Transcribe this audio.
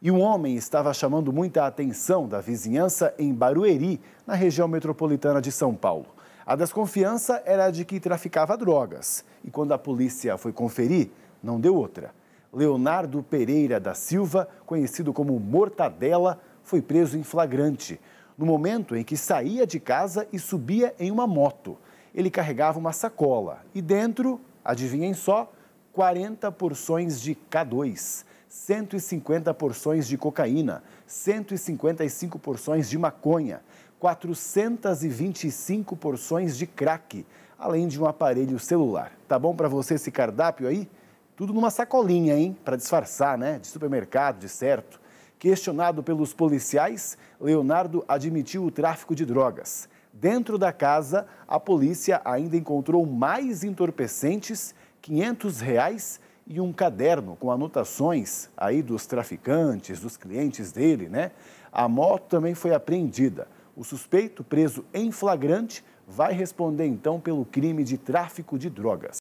E um homem estava chamando muita atenção da vizinhança em Barueri, na região metropolitana de São Paulo. A desconfiança era de que traficava drogas. E quando a polícia foi conferir, não deu outra. Leonardo Pereira da Silva, conhecido como Mortadela, foi preso em flagrante. No momento em que saía de casa e subia em uma moto, ele carregava uma sacola e dentro, adivinhem só, 40 porções de K2. 150 porções de cocaína, 155 porções de maconha, 425 porções de crack, além de um aparelho celular. Tá bom para você esse cardápio aí? Tudo numa sacolinha, hein? Para disfarçar, né? De supermercado, de certo. Questionado pelos policiais, Leonardo admitiu o tráfico de drogas. Dentro da casa, a polícia ainda encontrou mais entorpecentes, 500 reais e um caderno com anotações aí dos traficantes, dos clientes dele, né? A moto também foi apreendida. O suspeito, preso em flagrante, vai responder então pelo crime de tráfico de drogas.